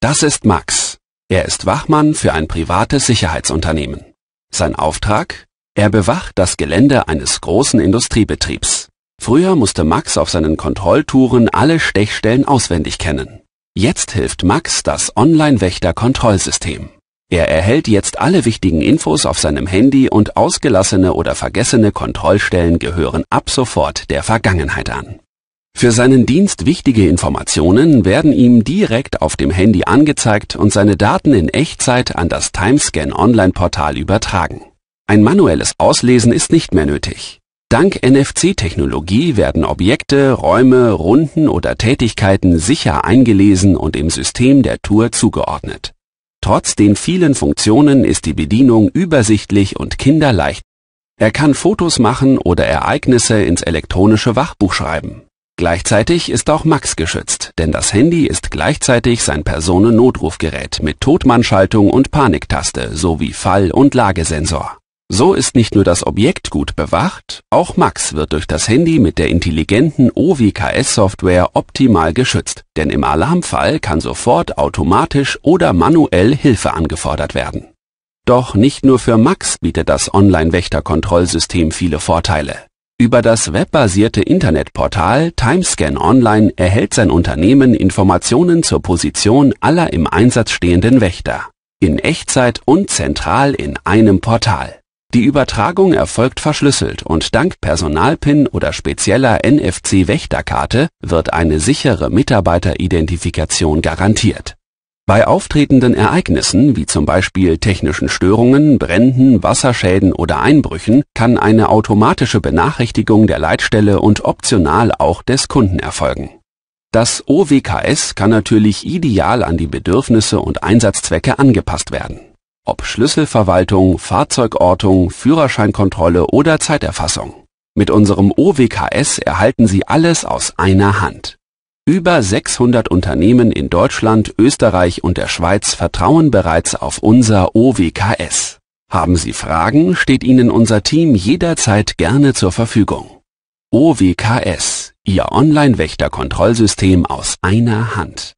Das ist Max. Er ist Wachmann für ein privates Sicherheitsunternehmen. Sein Auftrag? Er bewacht das Gelände eines großen Industriebetriebs. Früher musste Max auf seinen Kontrolltouren alle Stechstellen auswendig kennen. Jetzt hilft Max das Online-Wächter-Kontrollsystem. Er erhält jetzt alle wichtigen Infos auf seinem Handy und ausgelassene oder vergessene Kontrollstellen gehören ab sofort der Vergangenheit an. Für seinen Dienst wichtige Informationen werden ihm direkt auf dem Handy angezeigt und seine Daten in Echtzeit an das Timescan Online-Portal übertragen. Ein manuelles Auslesen ist nicht mehr nötig. Dank NFC-Technologie werden Objekte, Räume, Runden oder Tätigkeiten sicher eingelesen und im System der Tour zugeordnet. Trotz den vielen Funktionen ist die Bedienung übersichtlich und kinderleicht. Er kann Fotos machen oder Ereignisse ins elektronische Wachbuch schreiben. Gleichzeitig ist auch Max geschützt, denn das Handy ist gleichzeitig sein Personennotrufgerät mit Totmannschaltung und Paniktaste sowie Fall- und Lagesensor. So ist nicht nur das Objekt gut bewacht, auch Max wird durch das Handy mit der intelligenten OWKS-Software optimal geschützt, denn im Alarmfall kann sofort automatisch oder manuell Hilfe angefordert werden. Doch nicht nur für Max bietet das Online-Wächter-Kontrollsystem viele Vorteile. Über das webbasierte Internetportal Timescan Online erhält sein Unternehmen Informationen zur Position aller im Einsatz stehenden Wächter. In Echtzeit und zentral in einem Portal. Die Übertragung erfolgt verschlüsselt und dank Personalpin oder spezieller NFC-Wächterkarte wird eine sichere Mitarbeiteridentifikation garantiert bei auftretenden Ereignissen wie zum Beispiel technischen Störungen, Bränden, Wasserschäden oder Einbrüchen kann eine automatische Benachrichtigung der Leitstelle und optional auch des Kunden erfolgen. Das OWKS kann natürlich ideal an die Bedürfnisse und Einsatzzwecke angepasst werden. Ob Schlüsselverwaltung, Fahrzeugortung, Führerscheinkontrolle oder Zeiterfassung. Mit unserem OWKS erhalten Sie alles aus einer Hand. Über 600 Unternehmen in Deutschland, Österreich und der Schweiz vertrauen bereits auf unser OWKS. Haben Sie Fragen, steht Ihnen unser Team jederzeit gerne zur Verfügung. OWKS, Ihr Online-Wächter-Kontrollsystem aus einer Hand.